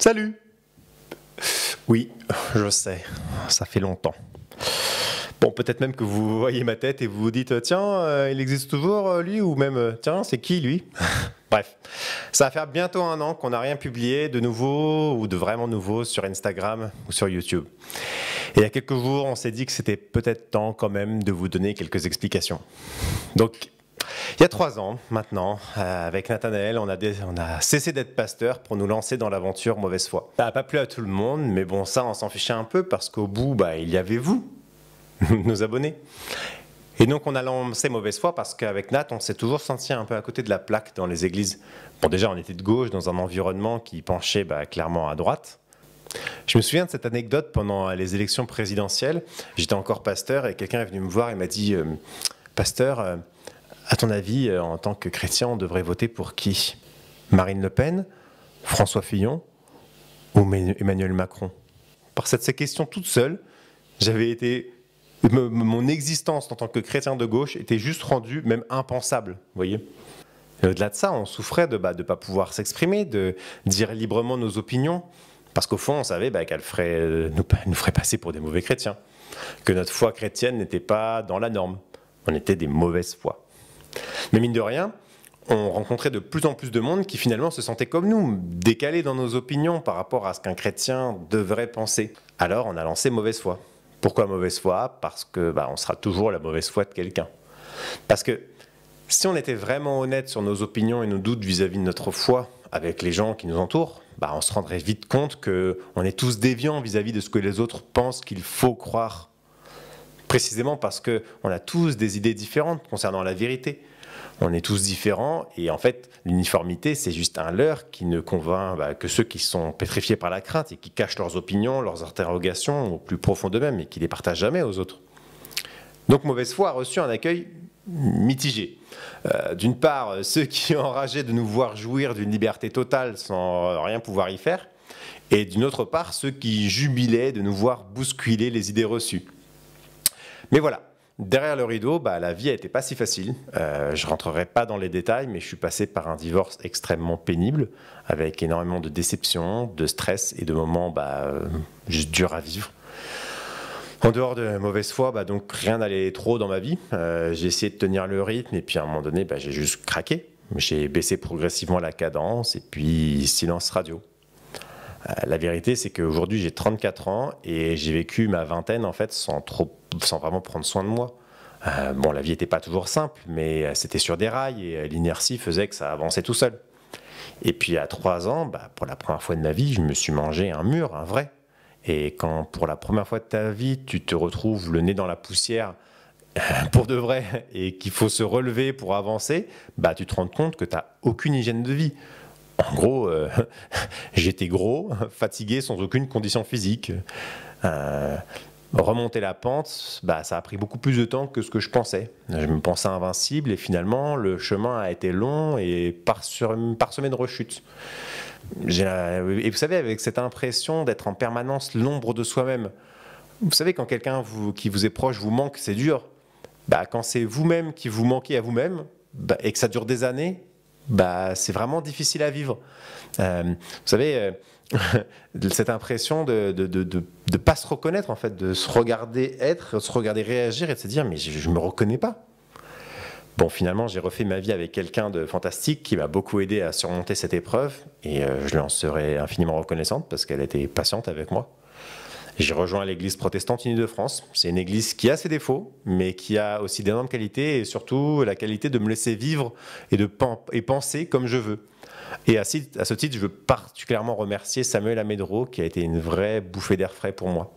Salut Oui, je sais, ça fait longtemps. Bon, peut-être même que vous voyez ma tête et vous vous dites tiens, euh, il existe toujours euh, lui ou même euh, tiens, c'est qui lui Bref, ça va faire bientôt un an qu'on n'a rien publié de nouveau ou de vraiment nouveau sur Instagram ou sur YouTube. Et il y a quelques jours, on s'est dit que c'était peut-être temps quand même de vous donner quelques explications. Donc, il y a trois ans maintenant, euh, avec Nathanaël, on a, cessé d'être pasteur pour nous lancer dans l'aventure Mauvaise Foi. Ça n'a pas plu à tout le monde, mais bon, ça, on s'en fichait un peu parce qu'au bout, bah, il y avait vous, nos abonnés. Et donc on a lancé mauvaise foi parce qu'avec Nat, on s'est toujours senti un peu à côté de la plaque dans les églises. Bon déjà, on était de gauche dans un environnement qui penchait bah, clairement à droite. Je me souviens de cette anecdote pendant les élections présidentielles. J'étais encore pasteur et quelqu'un est venu me voir et m'a dit, euh, pasteur, euh, à ton avis, euh, en tant que chrétien, on devrait voter pour qui Marine Le Pen, François Fillon ou Emmanuel Macron Par cette question toute seule, j'avais été mon existence en tant que chrétien de gauche était juste rendue même impensable, voyez. Au-delà de ça, on souffrait de ne bah, pas pouvoir s'exprimer, de dire librement nos opinions, parce qu'au fond, on savait bah, qu'elle euh, nous, nous, ferait passer pour des mauvais chrétiens, que notre foi chrétienne n'était pas dans la norme, on était des mauvaises foi. Mais mine de rien, on rencontrait de plus en plus de monde qui finalement se sentait comme nous, décalé dans nos opinions par rapport à ce qu'un chrétien devrait penser. Alors on a lancé mauvaise foi. Pourquoi mauvaise foi Parce que bah, on sera toujours la mauvaise foi de quelqu'un. Parce que si on était vraiment honnête sur nos opinions et nos doutes vis-à-vis de notre foi avec les gens qui nous entourent, bah, on se rendrait vite compte que on est tous déviants vis à -vis de ce que les autres pensent qu'il faut croire précisément parce que a tous des idées différentes concernant la vérité. On est tous différents et en fait, l'uniformité, c'est juste un leurre qui ne convainc bah, que ceux qui sont pétrifiés par la crainte et qui cachent leurs opinions, leurs interrogations au plus profond d'eux-mêmes et qui les partagent jamais aux autres. Donc mauvaise foi a reçu un accueil mitigé. Euh, d'une part, euh, ceux qui enrageaient de nous voir jouir d'une liberté totale sans euh, rien pouvoir y faire, et d'une autre part, ceux qui jubilaient de nous voir bousculer les idées reçues. Mais voilà, Derrière le rideau, bah, la vie n'était pas si facile. Euh, je rentrerai pas dans les détails, mais je suis passé par un divorce extrêmement pénible, avec énormément de déceptions, de stress et de moments bah, euh, juste durs à vivre. En dehors de mauvaise foi, bah, donc rien n'allait trop dans ma vie. Euh, j'ai essayé de tenir le rythme et puis à un moment donné, bah, j'ai juste craqué. J'ai baissé progressivement la cadence et puis silence radio. Euh, la vérité, c'est qu'aujourd'hui, j'ai 34 ans et j'ai vécu ma vingtaine en fait sans, vraiment prendre soin de moi. Euh, bon, la vie n'était pas toujours simple, mais euh, c'était sur des rails et l'inertie faisait que ça avançait tout seul. Et puis à 3 ans, bah, pour la première fois de ma vie, je me suis mangé un mur, un vrai. Et quand pour la première fois de ta vie, tu te retrouves le nez dans la poussière pour de vrai et qu'il faut se relever pour avancer, bah, tu te rends compte que tu n'as aucune hygiène de vie. En gros, euh, j'étais gros, fatigué, sans aucune condition physique. Euh, remonter la pente, bah, ça a pris beaucoup plus de temps que ce que je pensais. Je me pensais invincible et finalement, le chemin a été long et parsemé de rechutes. Et vous savez, avec cette impression d'être en permanence l'ombre de soi-même. Vous savez, quand quelqu'un qui vous est proche vous manque, c'est dur. Bah, quand c'est vous-même qui vous manquez à vous-même bah, et que ça dure des années, bah, c'est vraiment difficile à vivre. Euh, vous savez, euh, cette impression de ne pas se reconnaître, en fait, de se regarder être, se regarder réagir et de se dire, mais je ne me reconnais pas. Bon, finalement, j'ai refait ma vie avec quelqu'un de fantastique qui m'a beaucoup aidé à surmonter cette épreuve et euh, je lui en serai infiniment reconnaissante parce qu'elle était patiente avec moi. J'ai rejoint l'église protestante unie de France. C'est une église qui a ses défauts, mais qui a aussi d'énormes qualités et surtout la qualité de me laisser vivre et de penser comme je veux. Et à, ce titre, je veux particulièrement remercier Samuel Amedro qui a été une vraie bouffée d'air frais pour moi.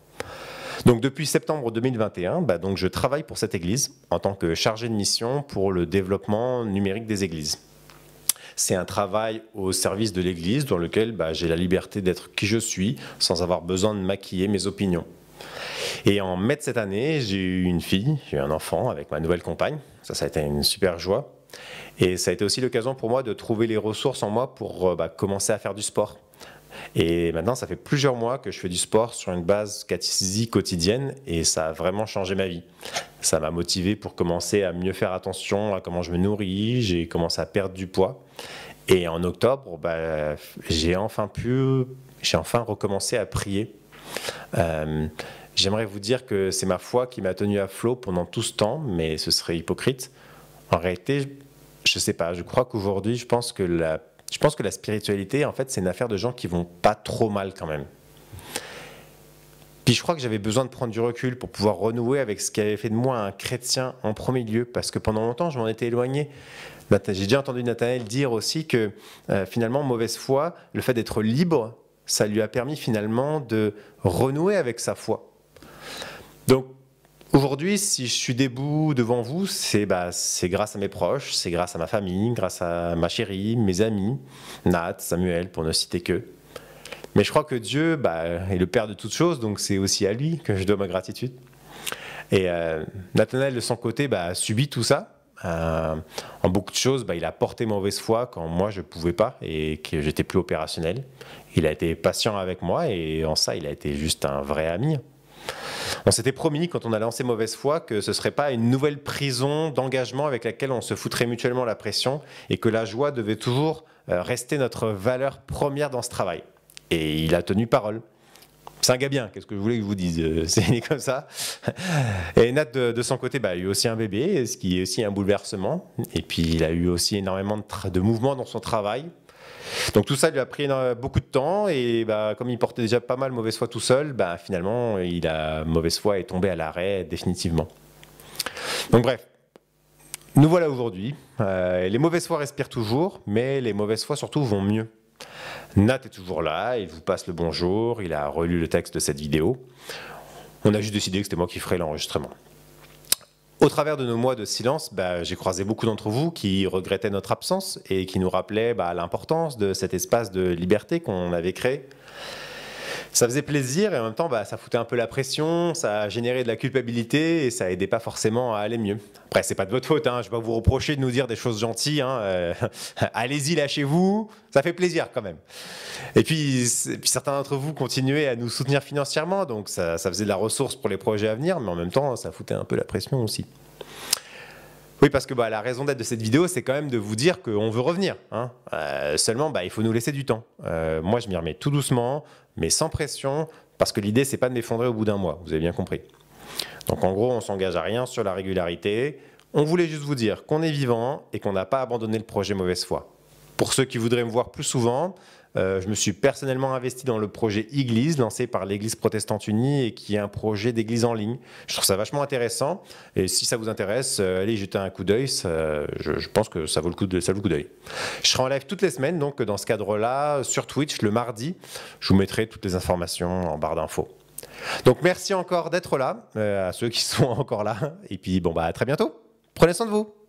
Donc depuis septembre 2021, bah, donc je travaille pour cette église en tant que chargé de mission pour le développement numérique des églises c'est un travail au service de l'Église dans lequel bah, j'ai la liberté d'être qui je suis sans avoir besoin de maquiller mes opinions. Et en mai de cette année, j'ai eu une fille, j'ai eu un enfant avec ma nouvelle compagne. Ça, ça a été une super joie. Et ça a été aussi l'occasion pour moi de trouver les ressources en moi pour euh, bah, commencer à faire du sport. Et maintenant, ça fait plusieurs mois que je fais du sport sur une base quasi quotidienne et ça a vraiment changé ma vie ça m'a motivé pour commencer à mieux faire attention à comment je me nourris, j'ai commencé à perdre du poids. Et en octobre, bah, j'ai enfin pu, j'ai enfin recommencé à prier. Euh, j'aimerais vous dire que c'est ma foi qui m'a tenu à flot pendant tout ce temps, mais ce serait hypocrite. En réalité, je ne sais pas, je crois qu'aujourd'hui, je pense que la je pense que la spiritualité, en fait, c'est une affaire de gens qui vont pas trop mal quand même. Puis je crois que j'avais besoin de prendre du recul pour pouvoir renouer avec ce qui avait fait de moi un chrétien en premier lieu, parce que pendant longtemps, je m'en étais éloigné. Bah, j'ai déjà entendu Nathanaël dire aussi que euh, finalement, mauvaise foi, le fait d'être libre, ça lui a permis finalement de renouer avec sa foi. Donc aujourd'hui, si je suis debout devant vous, c'est bah, grâce à mes proches, c'est grâce à ma famille, grâce à ma chérie, mes amis, Nat, Samuel, pour ne citer que. Mais je crois que Dieu bah, est le Père de toutes choses, donc c'est aussi à lui que je dois ma gratitude. Et euh, Nathanaël, de son côté, bah, a subi tout ça. Euh, en beaucoup de choses, bah, il a porté mauvaise foi quand moi je ne pouvais pas et que j'étais plus opérationnel. Il a été patient avec moi et en ça, il a été juste un vrai ami. On s'était promis quand on a lancé Mauvaise Foi que ce serait pas une nouvelle prison d'engagement avec laquelle on se foutrait mutuellement la pression et que la joie devait toujours euh, rester notre valeur première dans ce travail. Et il a tenu parole. C'est un gars bien, qu'est-ce que je voulais que je vous dise euh, C'est comme ça. Et Nat, de, son côté, bah, a eu aussi un bébé, ce qui est aussi un bouleversement. Et puis, il a eu aussi énormément de, de mouvements dans son travail. Donc tout ça lui a pris beaucoup de temps et bah, comme il portait déjà pas mal mauvaise foi tout seul, bah, finalement il a mauvaise foi est tombé à l'arrêt définitivement. Donc bref, nous voilà aujourd'hui. Euh, les mauvaises fois respirent toujours, mais les mauvaises fois surtout vont mieux. Nat est toujours là, il vous passe le bonjour, il a relu le texte de cette vidéo. On a juste décidé que c'était moi qui ferais l'enregistrement. Au travers de nos mois de silence, bah, j'ai croisé beaucoup d'entre vous qui regrettaient notre absence et qui nous rappelaient bah, l'importance de cet espace de liberté qu'on avait créé ça faisait plaisir et en même temps, bah, ça foutait un peu la pression, ça générait de la culpabilité et ça aidait pas forcément à aller mieux. Après, c'est pas de votre faute, hein, je vais pas vous reprocher de nous dire des choses gentilles. Hein, euh, allez-y, lâchez-vous, ça fait plaisir quand même. Et puis, certains d'entre vous continuaient à nous soutenir financièrement, donc ça, faisait de la ressource pour les projets à venir, mais en même temps, ça foutait un peu la pression aussi. Oui, parce que bah, la raison d'être de cette vidéo, c'est quand même de vous dire qu'on veut revenir. Hein. Euh, seulement, bah, il faut nous laisser du temps. Euh, moi, je m'y remets tout doucement mais sans pression, parce que l'idée, c'est pas de m'effondrer au bout d'un mois, vous avez bien compris. Donc en gros, on s'engage à rien sur la régularité. On voulait juste vous dire qu'on est vivant et qu'on n'a pas abandonné le projet mauvaise foi. Pour ceux qui voudraient me voir plus souvent, euh, je me suis personnellement investi dans le projet Église, lancé par l'Église protestante unie et qui est un projet d'église en ligne. Je trouve ça vachement intéressant. Et si ça vous intéresse, euh, allez jeter un coup d'œil. Je, pense que ça vaut le coup d'œil. Je serai en live toutes les semaines, donc dans ce cadre-là, sur Twitch le mardi. Je vous mettrai toutes les informations en barre d'infos. Donc merci encore d'être là, euh, à ceux qui sont encore là. Et puis bon, bah, à très bientôt. Prenez soin de vous.